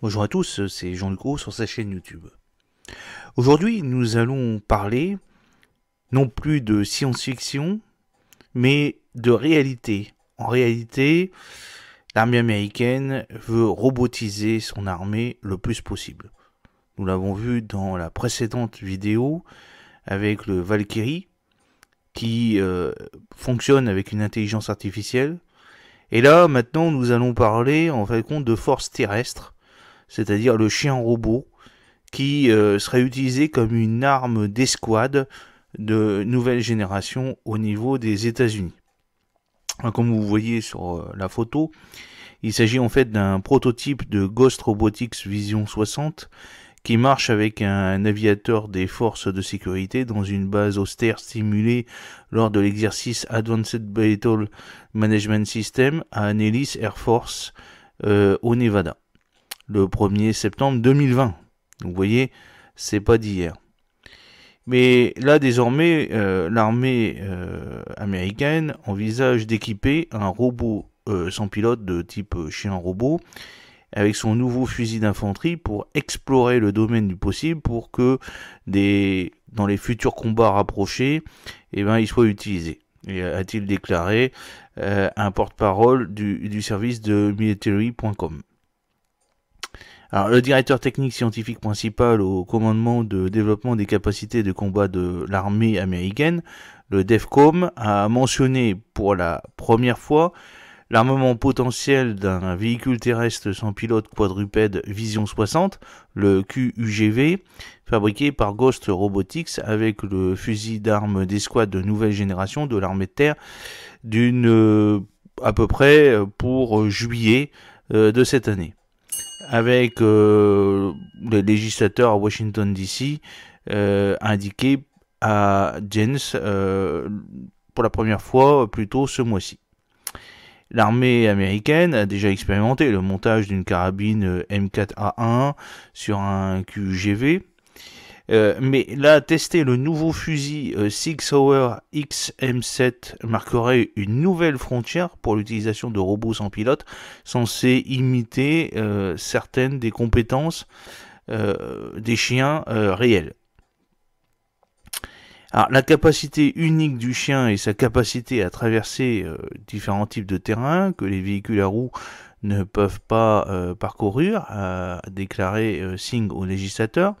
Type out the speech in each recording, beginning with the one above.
Bonjour à tous, c'est Jean-Luc sur sa chaîne YouTube. Aujourd'hui, nous allons parler non plus de science-fiction, mais de réalité. En réalité, l'armée américaine veut robotiser son armée le plus possible. Nous l'avons vu dans la précédente vidéo avec le Valkyrie qui euh, fonctionne avec une intelligence artificielle. Et là, maintenant, nous allons parler en fin compte de forces terrestres c'est-à-dire le chien robot, qui euh, serait utilisé comme une arme d'escouade de nouvelle génération au niveau des États-Unis. Hein, comme vous voyez sur euh, la photo, il s'agit en fait d'un prototype de Ghost Robotics Vision 60 qui marche avec un aviateur des forces de sécurité dans une base austère stimulée lors de l'exercice Advanced Battle Management System à Nellis Air Force euh, au Nevada le 1er septembre 2020. vous voyez, c'est pas d'hier. Mais là, désormais, euh, l'armée euh, américaine envisage d'équiper un robot euh, sans pilote de type chien-robot avec son nouveau fusil d'infanterie pour explorer le domaine du possible pour que des, dans les futurs combats rapprochés, eh ben, il soit utilisé. a-t-il déclaré un porte-parole du, du service de military.com le directeur technique scientifique principal au commandement de développement des capacités de combat de l'armée américaine, le DEFCOM, a mentionné pour la première fois l'armement potentiel d'un véhicule terrestre sans pilote quadrupède Vision 60, le QUGV, fabriqué par Ghost Robotics avec le fusil d'armes d'escouade de nouvelle génération de l'armée de terre d'une euh, à peu près euh, pour euh, juillet de cette année avec euh, le législateur législateurs à Washington DC euh, indiqué à Jens euh, pour la première fois plutôt ce mois-ci. L'armée américaine a déjà expérimenté le montage d'une carabine M4A1 sur un QGV euh, mais là, tester le nouveau fusil euh, Six Hour XM7 marquerait une nouvelle frontière pour l'utilisation de robots sans pilote, censés imiter euh, certaines des compétences des chiens réels. Alors, la capacité unique du chien et sa capacité à traverser différents types de terrains que les véhicules à roues ne peuvent pas parcourir, a déclaré Singh au législateur,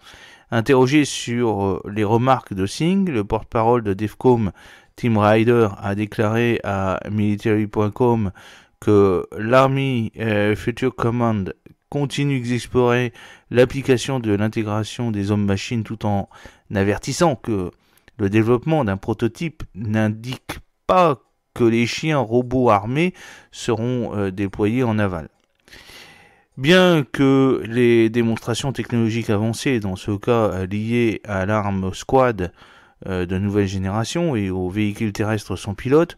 Interrogé sur euh, les remarques de Singh, le porte-parole de DEFCOM, Tim Ryder, a déclaré à military.com que l'Army euh, Future Command continue d'explorer l'application de l'intégration des hommes-machines tout en avertissant que le développement d'un prototype n'indique pas que les chiens robots armés seront euh, déployés en aval. Bien que les démonstrations technologiques avancées, dans ce cas liées à l'arme Squad euh, de nouvelle génération et aux véhicules terrestres sans pilote,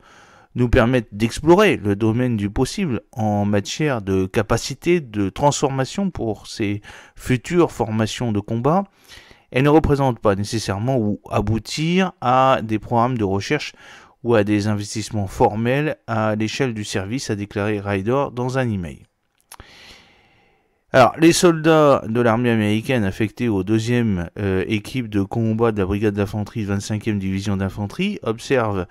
nous permettent d'explorer le domaine du possible en matière de capacité de transformation pour ces futures formations de combat, elles ne représentent pas nécessairement ou aboutir à des programmes de recherche ou à des investissements formels à l'échelle du service, a déclaré Ryder dans un email. Alors, les soldats de l'armée américaine affectés aux deuxième euh, équipe de combat de la brigade d'infanterie 25e division d'infanterie observent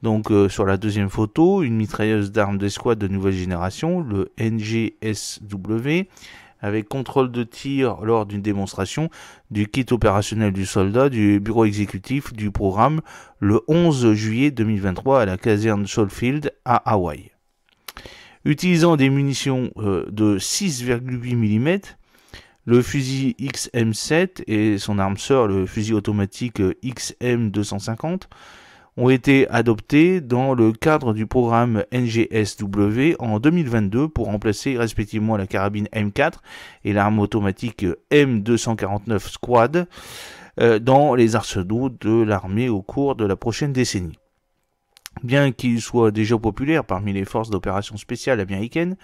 donc euh, sur la deuxième photo une mitrailleuse d'armes d'escouade de nouvelle génération, le NGSW, avec contrôle de tir lors d'une démonstration du kit opérationnel du soldat du bureau exécutif du programme le 11 juillet 2023 à la caserne Solfield à Hawaï. Utilisant des munitions euh, de 6,8 mm, le fusil XM7 et son arme sœur, le fusil automatique euh, XM250, ont été adoptés dans le cadre du programme NGSW en 2022 pour remplacer respectivement la carabine M4 et l'arme automatique euh, M249 Squad dans les arsenaux de l'armée au cours de la prochaine décennie. Bien qu'il soit déjà populaire parmi les forces d'opération spéciales américaines,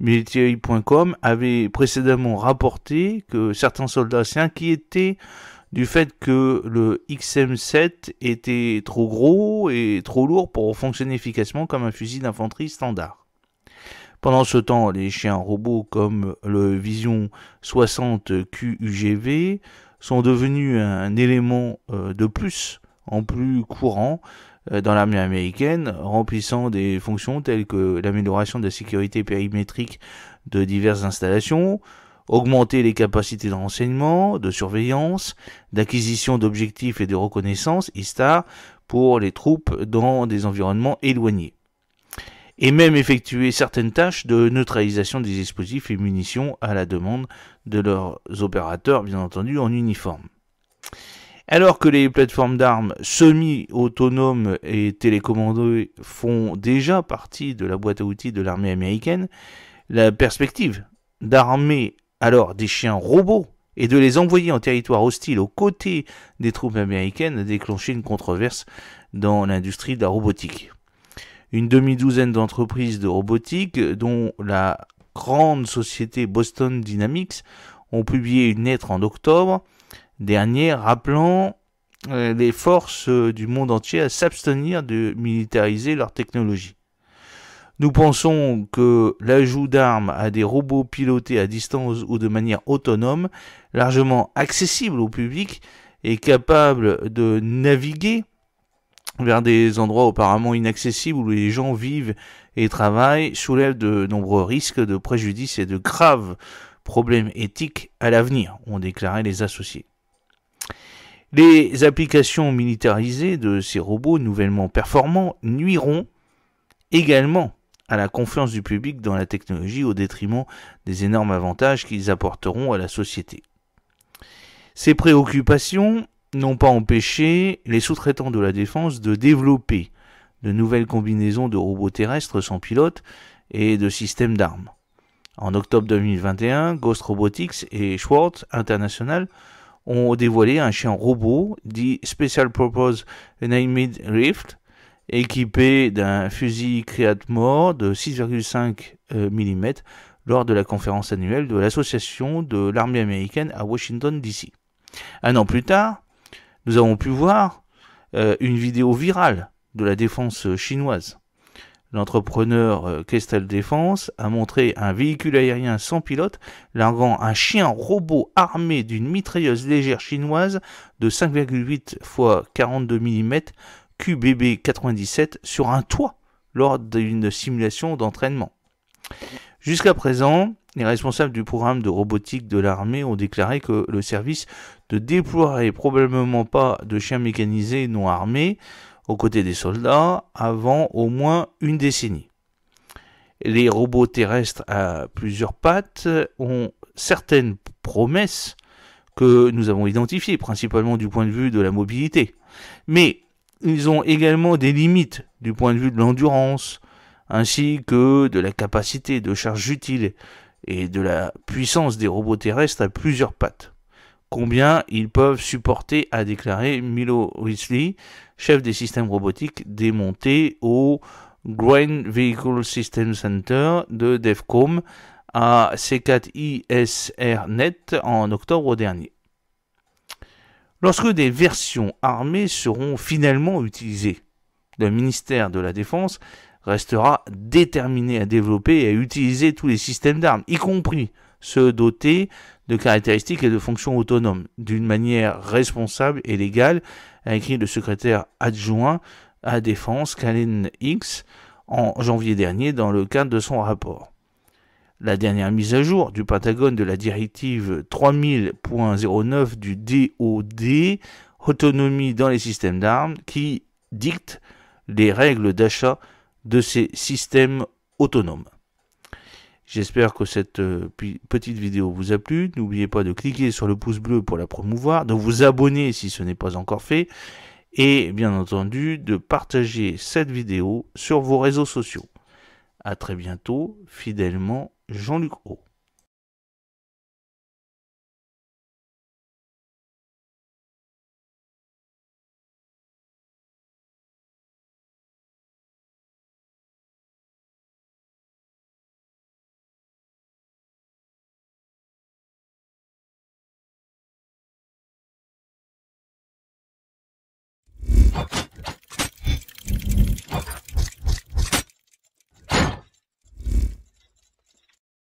military.com avait précédemment rapporté que certains soldats s'inquiétaient du fait que le XM7 était trop gros et trop lourd pour fonctionner efficacement comme un fusil d'infanterie standard. Pendant ce temps, les chiens robots comme le Vision 60 QUGV sont devenus un élément euh, de plus en plus courant euh, dans l'armée américaine, remplissant des fonctions telles que l'amélioration de la sécurité périmétrique de diverses installations, augmenter les capacités de renseignement, de surveillance, d'acquisition d'objectifs et de reconnaissance, ISTAR, pour les troupes dans des environnements éloignés, et même effectuer certaines tâches de neutralisation des explosifs et munitions à la demande de leurs opérateurs, bien entendu, en uniforme. Alors que les plateformes d'armes semi-autonomes et télécommandées font déjà partie de la boîte à outils de l'armée américaine, la perspective d'armer alors des chiens robots et de les envoyer en territoire hostile aux côtés des troupes américaines a déclenché une controverse dans l'industrie de la robotique. Une demi-douzaine d'entreprises de robotique, dont la grande société Boston Dynamics, ont publié une lettre en octobre dernier rappelant euh, les forces euh, du monde entier à s'abstenir de militariser leur technologie. Nous pensons que l'ajout d'armes à des robots pilotés à distance ou de manière autonome, largement accessible au public et capable de naviguer vers des endroits apparemment inaccessibles où les gens vivent et travaillent, soulève de nombreux risques de préjudices et de graves problèmes éthiques à l'avenir, ont déclaré les associés. Les applications militarisées de ces robots nouvellement performants nuiront également à la confiance du public dans la technologie au détriment des énormes avantages qu'ils apporteront à la société. Ces préoccupations n'ont pas empêché les sous-traitants de la défense de développer de nouvelles combinaisons de robots terrestres sans pilote et de systèmes d'armes. En octobre 2021, Ghost Robotics et Schwartz International ont dévoilé un chien robot dit Special Purpose Named Rift, équipé d'un fusil mort de 6,5 euh, mm lors de la conférence annuelle de l'association de l'armée américaine à Washington DC. Un an plus tard, nous avons pu voir euh, une vidéo virale de la défense chinoise L'entrepreneur euh, Kestel Défense a montré un véhicule aérien sans pilote larguant un chien robot armé d'une mitrailleuse légère chinoise de 5,8 x 42 mm QBB 97 sur un toit lors d'une simulation d'entraînement. Jusqu'à présent, les responsables du programme de robotique de l'armée ont déclaré que le service ne déploierait probablement pas de chiens mécanisés non armés, aux côtés des soldats avant au moins une décennie. Les robots terrestres à plusieurs pattes ont certaines promesses que nous avons identifiées, principalement du point de vue de la mobilité. Mais ils ont également des limites du point de vue de l'endurance, ainsi que de la capacité de charge utile et de la puissance des robots terrestres à plusieurs pattes combien ils peuvent supporter, a déclaré Milo Risley, chef des systèmes robotiques démontés au Grain Vehicle System Center de DEFCOM à C4ISRNet en octobre dernier. Lorsque des versions armées seront finalement utilisées, le ministère de la Défense restera déterminé à développer et à utiliser tous les systèmes d'armes, y compris se doter de caractéristiques et de fonctions autonomes, d'une manière responsable et légale, a écrit le secrétaire adjoint à Défense, Kalin X en janvier dernier dans le cadre de son rapport. La dernière mise à jour du Pentagone de la directive 3000.09 du DOD, Autonomie dans les systèmes d'armes, qui dicte les règles d'achat de ces systèmes autonomes. J'espère que cette euh, petite vidéo vous a plu. N'oubliez pas de cliquer sur le pouce bleu pour la promouvoir, de vous abonner si ce n'est pas encore fait, et bien entendu de partager cette vidéo sur vos réseaux sociaux. À très bientôt, fidèlement Jean-Luc Haut.